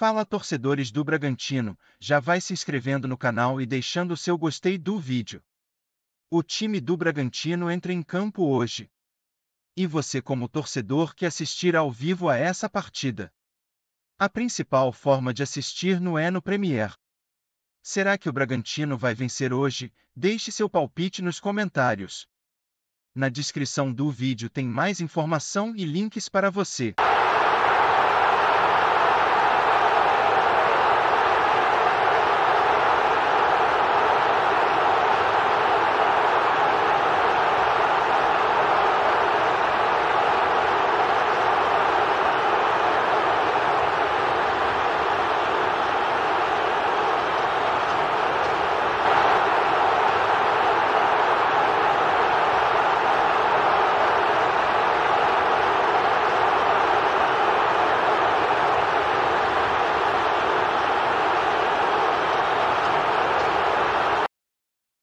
Fala torcedores do Bragantino, já vai se inscrevendo no canal e deixando seu gostei do vídeo. O time do Bragantino entra em campo hoje. E você como torcedor que assistir ao vivo a essa partida. A principal forma de assistir não é no Premier. Será que o Bragantino vai vencer hoje? Deixe seu palpite nos comentários. Na descrição do vídeo tem mais informação e links para você.